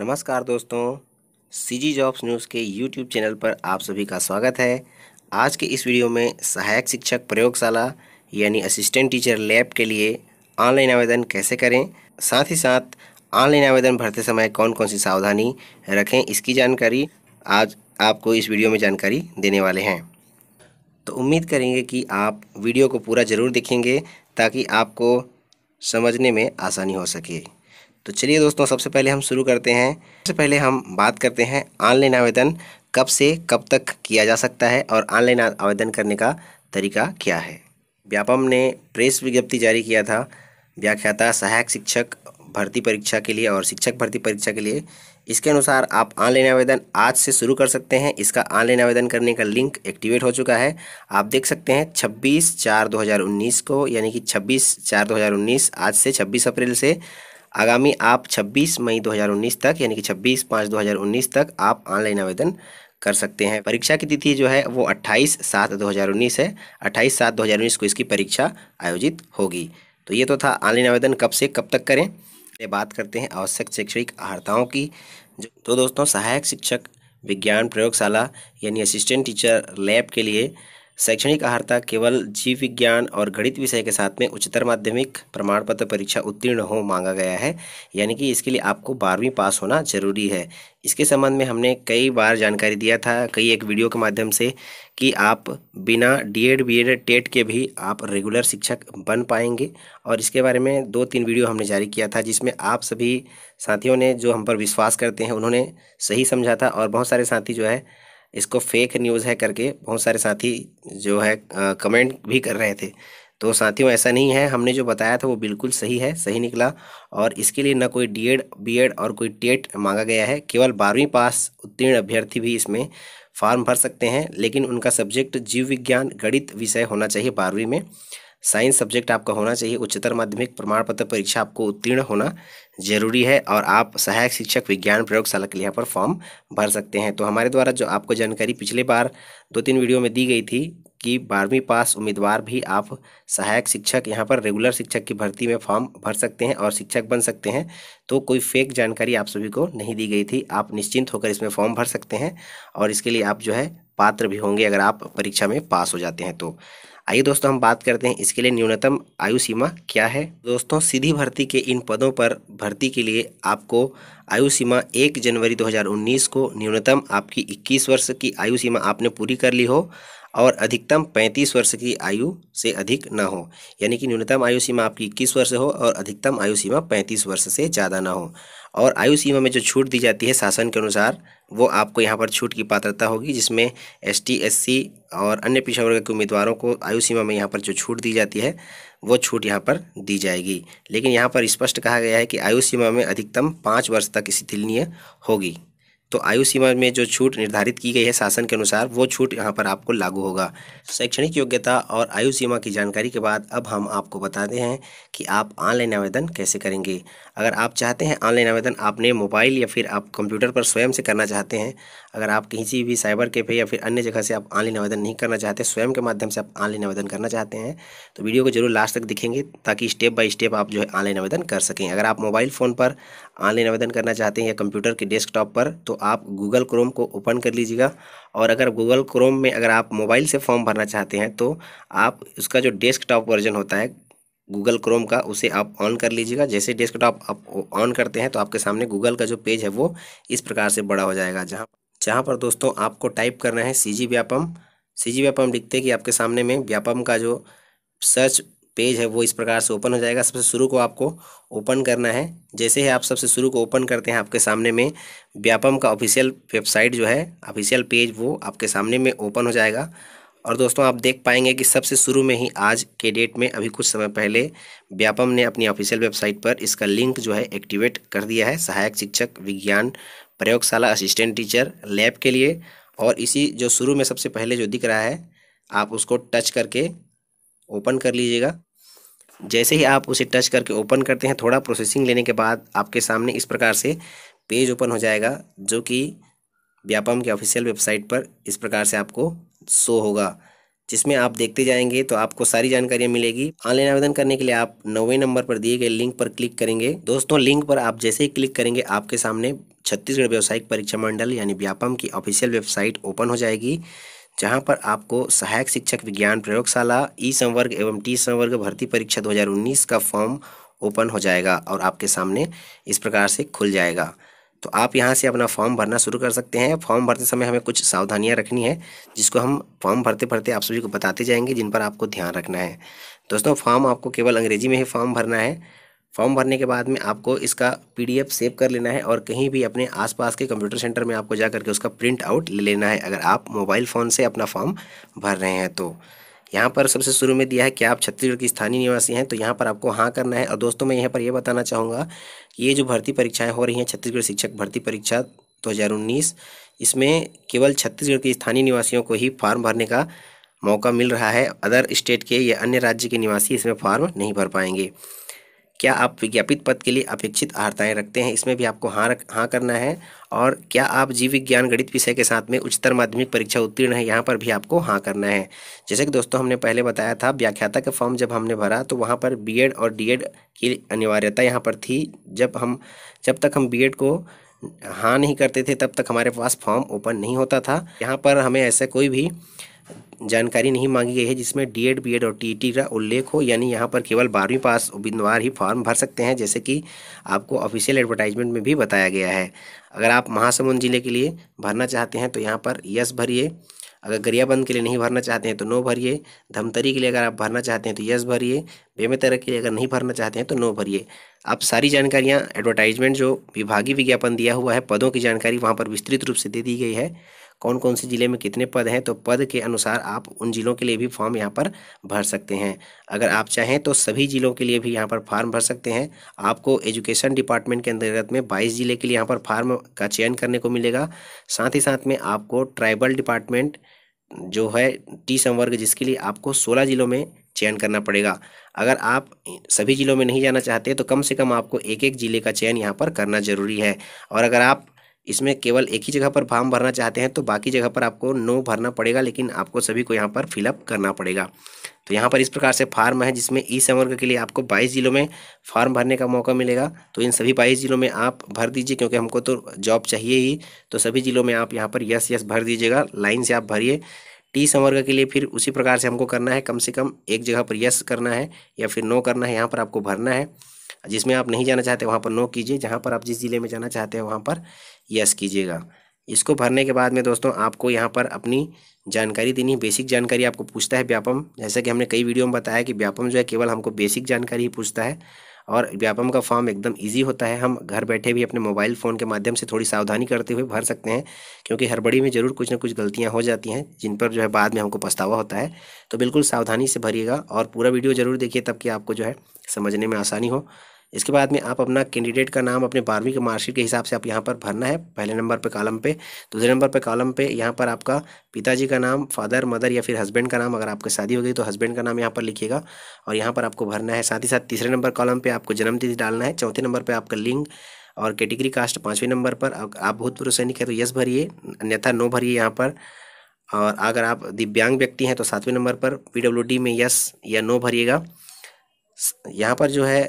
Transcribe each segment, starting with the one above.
नमस्कार दोस्तों CG jobs news के यूट्यूब चैनल पर आप सभी का स्वागत है आज के इस वीडियो में सहायक शिक्षक प्रयोगशाला यानी असिस्टेंट टीचर लैब के लिए ऑनलाइन आवेदन कैसे करें साथ ही साथ ऑनलाइन आवेदन भरते समय कौन कौन सी सावधानी रखें इसकी जानकारी आज आपको इस वीडियो में जानकारी देने वाले हैं तो उम्मीद करेंगे कि आप वीडियो को पूरा ज़रूर देखेंगे ताकि आपको समझने में आसानी हो सके तो चलिए दोस्तों सबसे पहले हम शुरू करते हैं सबसे पहले हम बात करते हैं ऑनलाइन आवेदन कब से कब तक किया जा सकता है और ऑनलाइन आवेदन करने का तरीका क्या है व्यापम ने प्रेस विज्ञप्ति जारी किया था व्याख्याता सहायक शिक्षक भर्ती परीक्षा के लिए और शिक्षक भर्ती परीक्षा के लिए इसके अनुसार आप ऑनलाइन आवेदन आज से शुरू कर सकते हैं इसका ऑनलाइन आवेदन करने का लिंक एक्टिवेट हो चुका है आप देख सकते हैं 26 चार 2019 को यानी कि 26 चार 2019 आज से 26 अप्रैल से आगामी आप 26 मई 2019 तक यानी कि 26 पाँच 2019 तक आप ऑनलाइन आवेदन कर सकते हैं परीक्षा की तिथि जो है वो 28 सात 2019 है 28 सात 2019 को इसकी परीक्षा आयोजित होगी तो ये तो था ऑनलाइन आवेदन कब से कब तक करें ये बात करते हैं आवश्यक शैक्षणिक अहर्ताओं की जो तो दोस्तों सहायक शिक्षक विज्ञान प्रयोगशाला यानी असिस्टेंट टीचर लैब के लिए शैक्षणिक अहर्ता केवल जीव विज्ञान और गणित विषय के साथ में उच्चतर माध्यमिक प्रमाण पत्र परीक्षा उत्तीर्ण हो मांगा गया है यानी कि इसके लिए आपको बारहवीं पास होना जरूरी है इसके संबंध में हमने कई बार जानकारी दिया था कई एक वीडियो के माध्यम से कि आप बिना डीएड बीएड टेट के भी आप रेगुलर शिक्षक बन पाएंगे और इसके बारे में दो तीन वीडियो हमने जारी किया था जिसमें आप सभी साथियों ने जो हम पर विश्वास करते हैं उन्होंने सही समझा था और बहुत सारे साथी जो है इसको फेक न्यूज़ है करके बहुत सारे साथी जो है कमेंट भी कर रहे थे तो साथियों ऐसा नहीं है हमने जो बताया था वो बिल्कुल सही है सही निकला और इसके लिए ना कोई डीएड बीएड और कोई टेट e मांगा गया है केवल बारहवीं पास उत्तीर्ण अभ्यर्थी भी इसमें फॉर्म भर सकते हैं लेकिन उनका सब्जेक्ट जीव विज्ञान गणित विषय होना चाहिए बारहवीं में साइंस सब्जेक्ट आपका होना चाहिए उच्चतर माध्यमिक प्रमाण पत्र परीक्षा आपको उत्तीर्ण होना जरूरी है और आप सहायक शिक्षक विज्ञान प्रयोगशाला के लिए यहाँ पर फॉर्म भर सकते हैं तो हमारे द्वारा जो आपको जानकारी पिछले बार दो तीन वीडियो में दी गई थी कि बारहवीं पास उम्मीदवार भी आप सहायक शिक्षक यहाँ पर रेगुलर शिक्षक की भर्ती में फॉर्म भर सकते हैं और शिक्षक बन सकते हैं तो कोई फेक जानकारी आप सभी को नहीं दी गई थी आप निश्चिंत होकर इसमें फॉर्म भर सकते हैं और इसके लिए आप जो है पात्र भी होंगे अगर आप परीक्षा में पास हो जाते हैं तो आइए दोस्तों हम बात करते हैं इसके लिए न्यूनतम आयु सीमा क्या है दोस्तों सीधी भर्ती के इन पदों पर भर्ती के लिए आपको आयु सीमा एक जनवरी 2019 को न्यूनतम आपकी 21 वर्ष की आयु सीमा आपने पूरी कर ली हो और अधिकतम 35 वर्ष की आयु से अधिक ना हो यानी कि न्यूनतम आयु सीमा आपकी 21 वर्ष हो और अधिकतम आयु सीमा 35 वर्ष से ज़्यादा ना हो और आयु सीमा में जो छूट दी जाती है शासन के अनुसार वो आपको यहाँ पर छूट की पात्रता होगी जिसमें एस टी और अन्य पिछड़ा वर्ग के उम्मीदवारों को आयु सीमा में यहाँ पर जो छूट दी जाती है वो छूट यहाँ पर दी जाएगी लेकिन यहाँ पर स्पष्ट कहा गया है कि आयु सीमा में अधिकतम पाँच वर्ष तक शिथिलनीय होगी तो आयु सीमा में जो छूट निर्धारित की गई है शासन के अनुसार वो छूट यहाँ पर आपको लागू होगा शैक्षणिक योग्यता और आयु सीमा की जानकारी के बाद अब हम आपको बताते हैं कि आप ऑनलाइन आवेदन कैसे करेंगे अगर आप चाहते हैं ऑनलाइन आवेदन आपने मोबाइल या फिर आप कंप्यूटर पर स्वयं से करना चाहते हैं अगर आप किसी भी साइबर कैफे या फिर अन्य जगह से आप ऑनलाइन आवेदन नहीं करना चाहते स्वयं के माध्यम से आप ऑनलाइन आवेदन करना चाहते हैं तो वीडियो को जरूर लास्ट तक दिखेंगे ताकि स्टेप बाय स्टेप आप जो है ऑनलाइन आवेदन कर सकें अगर आप मोबाइल फ़ोन पर ऑनलाइन आवेदन करना चाहते हैं या कंप्यूटर के डेस्कटॉप पर तो आप गूगल क्रोम को ओपन कर लीजिएगा और अगर गूगल क्रोम में अगर आप मोबाइल से फॉर्म भरना चाहते हैं तो आप उसका जो डेस्कटॉप वर्जन होता है गूगल क्रोम का उसे आप ऑन कर लीजिएगा जैसे डेस्कटॉप आप ऑन करते हैं तो आपके सामने गूगल का जो पेज है वो इस प्रकार से बड़ा हो जाएगा जहाँ जहाँ पर दोस्तों आपको टाइप करना है सी जी व्यापम सी जी व्यापम लिखते कि आपके सामने में व्यापम का जो सर्च पेज है वो इस प्रकार से ओपन हो जाएगा सबसे शुरू को आपको ओपन करना है जैसे ही आप सबसे शुरू को ओपन करते हैं आपके सामने में व्यापम का ऑफिशियल वेबसाइट जो है ऑफिशियल पेज वो आपके सामने में ओपन हो जाएगा और दोस्तों आप देख पाएंगे कि सबसे शुरू में ही आज के डेट में अभी कुछ समय पहले व्यापम ने अपनी ऑफिशियल वेबसाइट पर इसका लिंक जो है एक्टिवेट कर दिया है सहायक शिक्षक विज्ञान प्रयोगशाला असिस्टेंट टीचर लैब के लिए और इसी जो शुरू में सबसे पहले जो दिख रहा है आप उसको टच करके ओपन कर लीजिएगा जैसे ही आप उसे टच करके ओपन करते हैं थोड़ा प्रोसेसिंग लेने के बाद आपके सामने इस प्रकार से पेज ओपन हो जाएगा जो कि व्यापम के ऑफिशियल वेबसाइट पर इस प्रकार से आपको शो होगा जिसमें आप देखते जाएंगे तो आपको सारी जानकारियाँ मिलेगी ऑनलाइन आवेदन करने के लिए आप नौवे नंबर पर दिए गए लिंक पर क्लिक करेंगे दोस्तों लिंक पर आप जैसे ही क्लिक करेंगे आपके सामने छत्तीसगढ़ व्यावसायिक परीक्षा मंडल यानी व्यापम की ऑफिशियल वेबसाइट ओपन हो जाएगी जहां पर आपको सहायक शिक्षक विज्ञान प्रयोगशाला ई संवर्ग एवं टी संवर्ग भर्ती परीक्षा 2019 का फॉर्म ओपन हो जाएगा और आपके सामने इस प्रकार से खुल जाएगा तो आप यहाँ से अपना फॉर्म भरना शुरू कर सकते हैं फॉर्म भरते समय हमें कुछ सावधानियाँ रखनी है जिसको हम फॉर्म भरते भरते आप सभी को बताते जाएंगे जिन पर आपको ध्यान रखना है दोस्तों फॉर्म आपको केवल अंग्रेजी में ही फॉर्म भरना है फॉर्म भरने के बाद में आपको इसका पीडीएफ सेव कर लेना है और कहीं भी अपने आसपास के कंप्यूटर सेंटर में आपको जा करके उसका प्रिंट आउट ले लेना है अगर आप मोबाइल फ़ोन से अपना फॉर्म भर रहे हैं तो यहाँ पर सबसे शुरू में दिया है कि आप छत्तीसगढ़ की स्थानीय निवासी हैं तो यहाँ पर आपको हाँ करना है और दोस्तों मैं यहाँ पर यह बताना चाहूँगा ये जो भर्ती परीक्षाएँ हो रही हैं छत्तीसगढ़ शिक्षक भर्ती परीक्षा 2019 इसमें केवल छत्तीसगढ़ के स्थानीय निवासियों को ही फॉर्म भरने का मौका मिल रहा है अदर स्टेट के या अन्य राज्य के निवासी इसमें फॉर्म नहीं भर पाएंगे क्या आप विज्ञापित पद के लिए अपेक्षित आहताएँ रखते हैं इसमें भी आपको हाँ रख हाँ करना है और क्या आप जीव विज्ञान गणित विषय के साथ में उच्चतर माध्यमिक परीक्षा उत्तीर्ण है यहाँ पर भी आपको हाँ करना है जैसे कि दोस्तों हमने पहले बताया था व्याख्याता का फॉर्म जब हमने भरा तो वहाँ पर बी और डी की अनिवार्यता यहाँ पर थी जब हम जब तक हम बी को हाँ नहीं करते थे तब तक हमारे पास फॉर्म ओपन नहीं होता था यहाँ पर हमें ऐसा कोई भी जानकारी नहीं मांगी गई है जिसमें डीएड बीएड और टी e का उल्लेख हो यानी यहाँ पर केवल बारहवीं पास उम्मीदवार ही फॉर्म भर सकते हैं जैसे कि आपको ऑफिशियल एडवर्टाइजमेंट में भी बताया गया है अगर आप महासमुंद ज़िले के लिए भरना चाहते हैं तो यहाँ पर यस भरिए अगर गरियाबंद के लिए नहीं भरना चाहते हैं तो नो भरिए धमतरी के लिए अगर आप भरना चाहते हैं तो यस भरिए बेमेतरा के लिए अगर नहीं भरना चाहते हैं तो नो भरिए आप सारी जानकारियाँ एडवर्टाइजमेंट जो विभागीय विज्ञापन दिया हुआ है पदों की जानकारी वहाँ पर विस्तृत रूप से दे दी गई है कौन कौन से ज़िले में कितने पद हैं तो पद के अनुसार आप उन ज़िलों के लिए भी फॉर्म यहाँ पर भर सकते हैं अगर आप चाहें तो सभी ज़िलों के लिए भी यहाँ पर फार्म भर सकते हैं आपको एजुकेशन डिपार्टमेंट के अंतर्गत में बाईस ज़िले के लिए यहाँ पर फार्म का चयन करने को मिलेगा साथ ही साथ में आपको ट्राइबल डिपार्टमेंट जो है टी संवर्ग जिसके लिए आपको सोलह ज़िलों में चयन करना पड़ेगा अगर आप सभी ज़िलों में नहीं जाना चाहते तो कम से कम आपको एक एक ज़िले का चयन यहाँ पर करना ज़रूरी है और अगर आप इसमें केवल एक ही जगह पर फॉर्म भरना चाहते हैं तो बाकी जगह पर आपको नो भरना पड़ेगा लेकिन आपको सभी को यहाँ पर फिलअप करना पड़ेगा तो यहाँ पर इस प्रकार से फार्म है जिसमें ई संवर्ग के लिए आपको 22 जिलों में फार्म भरने का मौका मिलेगा तो इन सभी 22 जिलों में आप भर दीजिए क्योंकि हमको तो जॉब चाहिए ही तो सभी जिलों में आप यहाँ पर यस यस भर दीजिएगा लाइन से आप भरिए टी संवर्ग के लिए फिर उसी प्रकार से हमको करना है कम से कम एक जगह पर यस करना है या फिर नो करना है यहाँ पर आपको भरना है जिसमें आप नहीं जाना चाहते वहाँ पर नो कीजिए जहाँ पर आप जिस ज़िले में जाना चाहते हैं वहाँ पर यस कीजिएगा इसको भरने के बाद में दोस्तों आपको यहाँ पर अपनी जानकारी देनी है बेसिक जानकारी आपको पूछता है व्यापम जैसा कि हमने कई वीडियो में बताया कि व्यापम जो है केवल हमको बेसिक जानकारी ही पूछता है और व्यापम का फॉर्म एकदम इजी होता है हम घर बैठे भी अपने मोबाइल फ़ोन के माध्यम से थोड़ी सावधानी करते हुए भर सकते हैं क्योंकि हड़बड़ी में ज़रूर कुछ ना कुछ गलतियां हो जाती हैं जिन पर जो है बाद में हमको पछतावा होता है तो बिल्कुल सावधानी से भरिएगा और पूरा वीडियो ज़रूर देखिए तब कि आपको जो है समझने में आसानी हो इसके बाद में आप अपना कैंडिडेट का नाम अपने बारहवीं के मार्कशीट के हिसाब से आप यहाँ पर भरना है पहले नंबर पर कॉलम पे दूसरे नंबर पर कॉलम पे यहाँ पर आपका पिताजी का नाम फादर मदर या फिर हस्बैंड का नाम अगर आपकी शादी हो गई तो हस्बैंड का नाम यहाँ पर लिखिएगा और यहाँ पर आपको भरना है साथ ही साथ तीसरे नंबर कॉलम पर आपको जन्मतिथि डालना है चौथे नंबर पर आपका लिंग और कैटेगरी कास्ट पाँचवें नंबर पर आप भूतपूर्व सैनिक है तो यस भरिए अन्यथा नो भरिए यहाँ पर और अगर आप दिव्यांग व्यक्ति हैं तो सातवें नंबर पर पी में यस या नो भरिएगा यहाँ पर जो है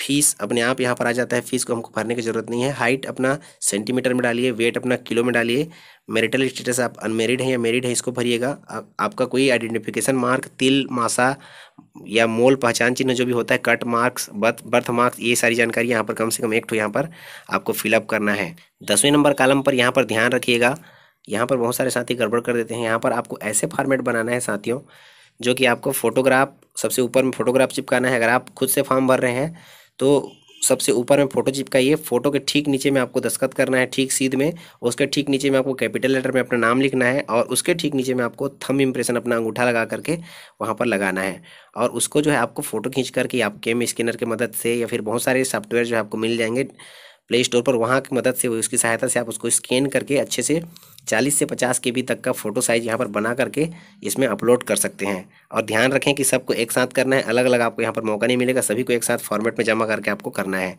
फीस अपने आप यहाँ पर आ जाता है फीस को हमको भरने की जरूरत नहीं है हाइट अपना सेंटीमीटर में डालिए वेट अपना किलो में डालिए मेरिटल स्टेटस आप अनमेरिड हैं या मेरिड है इसको भरिएगा आपका कोई आइडेंटिफिकेशन मार्क तिल मासा या मोल पहचान चिन्ह जो भी होता है cut marks birth birth marks ये सारी जानकारी यहाँ पर कम से कम एक यहाँ पर आपको फिलअप करना है दसवें नंबर कालम पर यहाँ पर ध्यान रखिएगा यहाँ पर बहुत सारे साथी गड़बड़ कर देते हैं यहाँ पर आपको ऐसे फॉर्मेट बनाना है साथियों जो कि आपको फोटोग्राफ सबसे ऊपर में फोटोग्राफ चिपकाना है अगर आप खुद से फॉर्म भर रहे हैं तो सबसे ऊपर में फोटो चिपकाइए फोटो के ठीक नीचे में आपको दस्खत करना है ठीक सीध में उसके ठीक नीचे में आपको कैपिटल लेटर में अपना नाम लिखना है और उसके ठीक नीचे में आपको थम इम्प्रेशन अपना अंगूठा लगा करके वहाँ पर लगाना है और उसको जो है आपको फ़ोटो खींच करके आप कैम स्कैनर की के मदद से या फिर बहुत सारे सॉफ्टवेयर जो है आपको मिल जाएंगे प्ले स्टोर पर वहाँ की मदद से उसकी सहायता से आप उसको स्कैन करके अच्छे से चालीस से पचास के बी तक का फ़ोटो साइज यहाँ पर बना करके इसमें अपलोड कर सकते हैं और ध्यान रखें कि सबको एक साथ करना है अलग अलग आपको यहाँ पर मौका नहीं मिलेगा सभी को एक साथ फॉर्मेट में जमा करके आपको करना है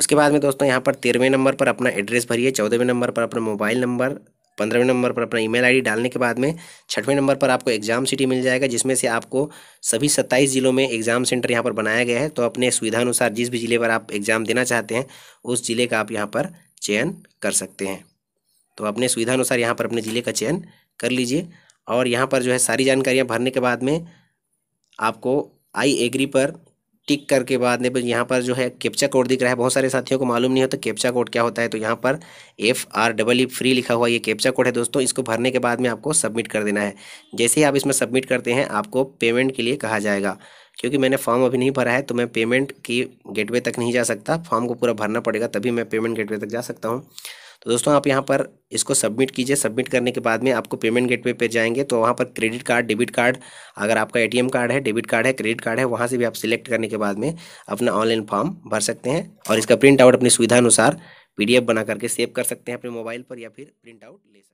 उसके बाद में दोस्तों यहाँ पर तेरहवें नंबर पर अपना एड्रेस भरिए चौदहवें नंबर पर अपना मोबाइल नंबर पंद्रहवें नंबर पर अपना ईमेल आईडी डालने के बाद में छठवें नंबर पर आपको एग्जाम सिटी मिल जाएगा जिसमें से आपको सभी सत्ताईस जिलों में एग्जाम सेंटर यहाँ पर बनाया गया है तो अपने सुविधा अनुसार जिस भी जिले पर आप एग्जाम देना चाहते हैं उस जिले का आप यहाँ पर चयन कर सकते हैं तो अपने सुविधा अनुसार यहाँ पर अपने ज़िले का चयन कर लीजिए और यहाँ पर जो है सारी जानकारियाँ भरने के बाद में आपको आई एग्री पर टिक करके बाद में यहाँ पर जो है कैप्चा कोड दिख रहा है बहुत सारे साथियों को मालूम नहीं होता तो कैप्चा कोड क्या होता है तो यहाँ पर F R double E free लिखा हुआ ये कैप्चा कोड है दोस्तों इसको भरने के बाद में आपको सबमिट कर देना है जैसे ही आप इसमें सबमिट करते हैं आपको पेमेंट के लिए कहा जाएगा क्योंकि मैंने फॉर्म अभी नहीं भरा है तो मैं पेमेंट की गेटवे तक नहीं जा सकता फॉर्म को पूरा भरना पड़ेगा तभी मैं पेमेंट गेटवे तक जा सकता हूँ तो दोस्तों आप यहाँ पर इसको सबमिट कीजिए सबमिट करने के बाद में आपको पेमेंट गेटवे पे जाएंगे तो वहाँ पर क्रेडिट कार्ड डेबिट कार्ड अगर आपका एटीएम कार्ड है डेबिट कार्ड है क्रेडिट कार्ड है वहाँ से भी आप सिलेक्ट करने के बाद में अपना ऑनलाइन फॉर्म भर सकते हैं और इसका प्रिंट आउट अपनी सुविधा अनुसार पीडीएफ बना करके सेव कर सकते हैं अपने मोबाइल पर या फिर प्रिंट आउट ले सकते हैं